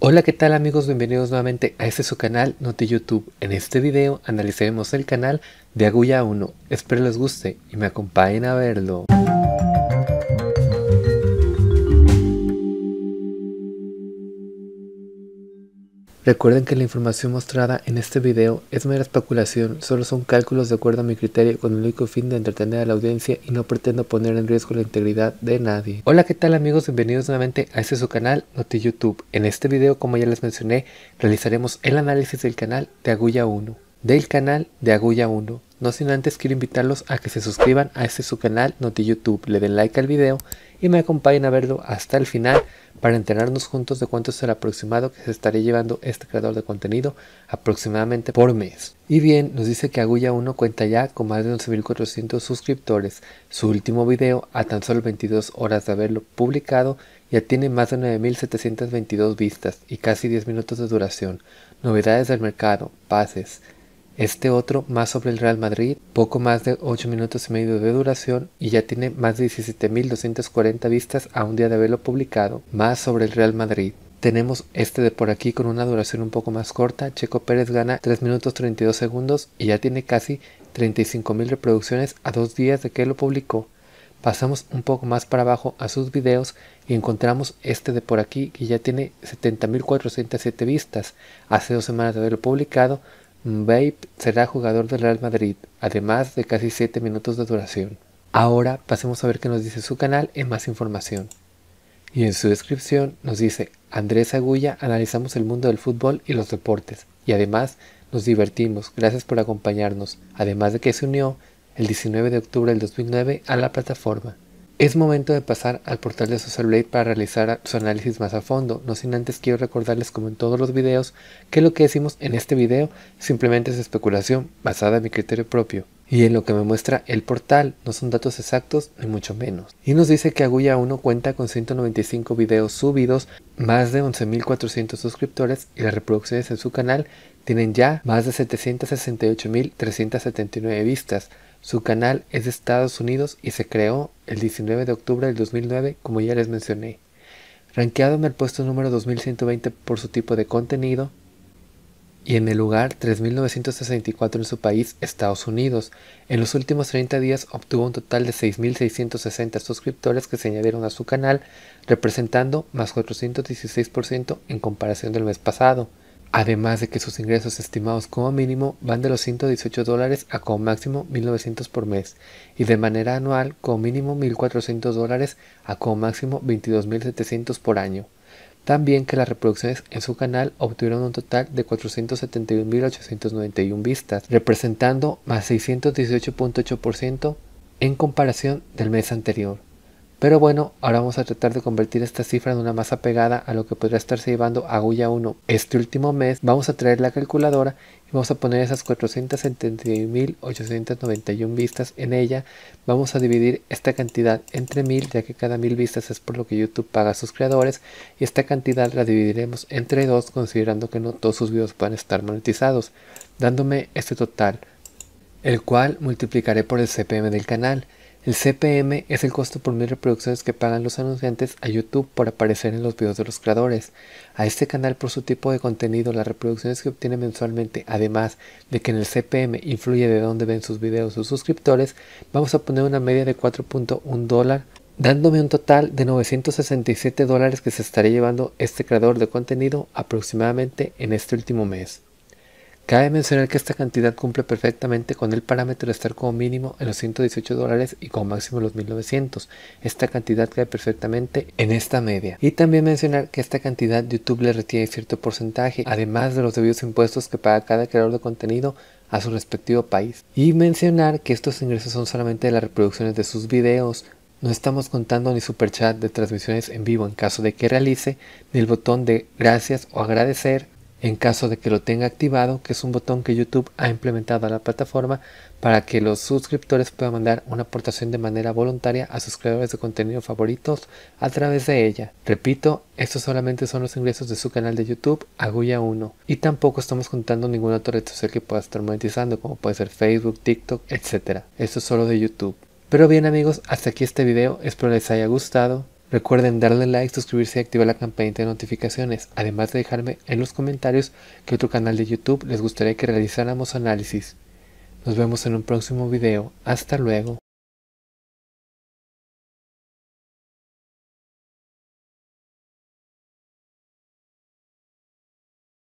Hola qué tal amigos, bienvenidos nuevamente a este su canal Noti YouTube. En este video analizaremos el canal de Aguya 1. Espero les guste y me acompañen a verlo. Recuerden que la información mostrada en este video es mera especulación, solo son cálculos de acuerdo a mi criterio con el único fin de entretener a la audiencia y no pretendo poner en riesgo la integridad de nadie. Hola qué tal amigos, bienvenidos nuevamente a este su canal NotiYoutube, En este video como ya les mencioné realizaremos el análisis del canal de Agulla 1. Del canal de Agulla 1. No sin antes quiero invitarlos a que se suscriban a este su canal NotiYoutube, le den like al video y me acompañen a verlo hasta el final para enterarnos juntos de cuánto será aproximado que se estaría llevando este creador de contenido aproximadamente por mes. Y bien, nos dice que agulla 1 cuenta ya con más de 11.400 suscriptores. Su último video, a tan solo 22 horas de haberlo publicado, ya tiene más de 9.722 vistas y casi 10 minutos de duración. Novedades del mercado, pases, este otro más sobre el Real Madrid, poco más de 8 minutos y medio de duración y ya tiene más de 17.240 vistas a un día de haberlo publicado, más sobre el Real Madrid. Tenemos este de por aquí con una duración un poco más corta. Checo Pérez gana 3 minutos 32 segundos y ya tiene casi 35.000 reproducciones a dos días de que lo publicó. Pasamos un poco más para abajo a sus videos y encontramos este de por aquí que ya tiene 70.407 vistas hace dos semanas de haberlo publicado Mbappé será jugador del Real Madrid, además de casi 7 minutos de duración. Ahora pasemos a ver qué nos dice su canal en más información. Y en su descripción nos dice, Andrés Agulla analizamos el mundo del fútbol y los deportes, y además nos divertimos, gracias por acompañarnos, además de que se unió el 19 de octubre del 2009 a la plataforma. Es momento de pasar al portal de Social Blade para realizar su análisis más a fondo, no sin antes quiero recordarles como en todos los videos que lo que decimos en este video simplemente es especulación basada en mi criterio propio y en lo que me muestra el portal no son datos exactos ni mucho menos. Y nos dice que Agulla 1 cuenta con 195 videos subidos, más de 11.400 suscriptores y las reproducciones en su canal tienen ya más de 768.379 vistas su canal es de Estados Unidos y se creó el 19 de octubre del 2009, como ya les mencioné. Rankeado en el puesto número 2120 por su tipo de contenido y en el lugar 3964 en su país, Estados Unidos. En los últimos 30 días obtuvo un total de 6660 suscriptores que se añadieron a su canal, representando más 416% en comparación del mes pasado. Además de que sus ingresos estimados como mínimo van de los 118 dólares a como máximo 1.900 por mes y de manera anual como mínimo 1.400 dólares a como máximo 22.700 por año. También que las reproducciones en su canal obtuvieron un total de 471.891 vistas, representando más 618.8% en comparación del mes anterior. Pero bueno, ahora vamos a tratar de convertir esta cifra en una masa pegada a lo que podría estarse llevando Agulla 1 este último mes. Vamos a traer la calculadora y vamos a poner esas 471.891 vistas en ella. Vamos a dividir esta cantidad entre 1000 ya que cada 1000 vistas es por lo que YouTube paga a sus creadores y esta cantidad la dividiremos entre 2 considerando que no todos sus videos puedan estar monetizados, dándome este total, el cual multiplicaré por el CPM del canal el CPM es el costo por mil reproducciones que pagan los anunciantes a YouTube por aparecer en los videos de los creadores. A este canal por su tipo de contenido, las reproducciones que obtiene mensualmente, además de que en el CPM influye de dónde ven sus videos sus suscriptores, vamos a poner una media de 4.1 dólar, dándome un total de 967 dólares que se estaría llevando este creador de contenido aproximadamente en este último mes. Cabe mencionar que esta cantidad cumple perfectamente con el parámetro de estar como mínimo en los 118 dólares y como máximo en los 1900. Esta cantidad cae perfectamente en esta media. Y también mencionar que esta cantidad YouTube le retiene cierto porcentaje, además de los debidos impuestos que paga cada creador de contenido a su respectivo país. Y mencionar que estos ingresos son solamente de las reproducciones de sus videos, no estamos contando ni super chat de transmisiones en vivo en caso de que realice, ni el botón de gracias o agradecer, en caso de que lo tenga activado, que es un botón que YouTube ha implementado a la plataforma para que los suscriptores puedan mandar una aportación de manera voluntaria a sus creadores de contenido favoritos a través de ella. Repito, estos solamente son los ingresos de su canal de YouTube, Agulla 1, y tampoco estamos contando ningún otro red social que pueda estar monetizando, como puede ser Facebook, TikTok, etc. Esto es solo de YouTube. Pero bien amigos, hasta aquí este video, espero les haya gustado. Recuerden darle like, suscribirse y activar la campanita de notificaciones, además de dejarme en los comentarios qué otro canal de YouTube les gustaría que realizáramos análisis. Nos vemos en un próximo video. Hasta luego.